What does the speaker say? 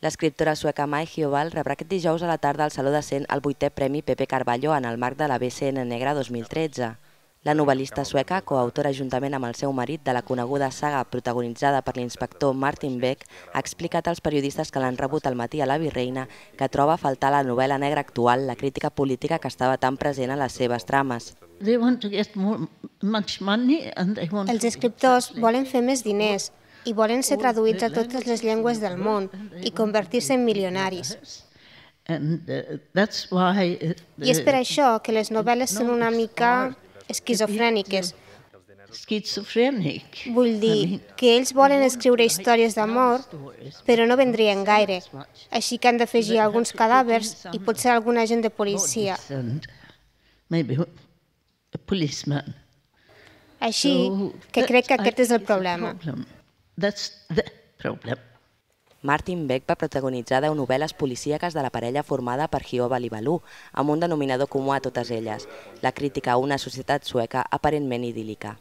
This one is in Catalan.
L'escriptora sueca Mai Gioval rebrà aquest dijous a la tarda al Saló de Cent el vuitè Premi Pepe Carballo en el marc de la BCN Negra 2013. La novel·lista sueca, coautora juntament amb el seu marit de la coneguda saga protagonitzada per l'inspector Martin Beck, ha explicat als periodistes que l'han rebut al matí a la Virreina que troba a faltar la novel·la negra actual, la crítica política que estava tan present a les seves trames. Els escriptors volen fer més diners, i volen ser oh, traduïts a totes les llengües del món i convertir-se en milionaris. Uh, uh, I és per això que les novel·les són una mica esquizofrèniques. Vull dir que ells volen escriure històries d'amor, però no vendrien gaire. Així que han d'afegir alguns cadàvers i potser algun agent de policia. Així que crec que aquest és el problema. That's the problem. Martin Beck va protagonitzar deu novel·les policíaques de la parella formada per Hio Balibalú, amb un denominador comú a totes elles, la crítica a una societat sueca aparentment idílica.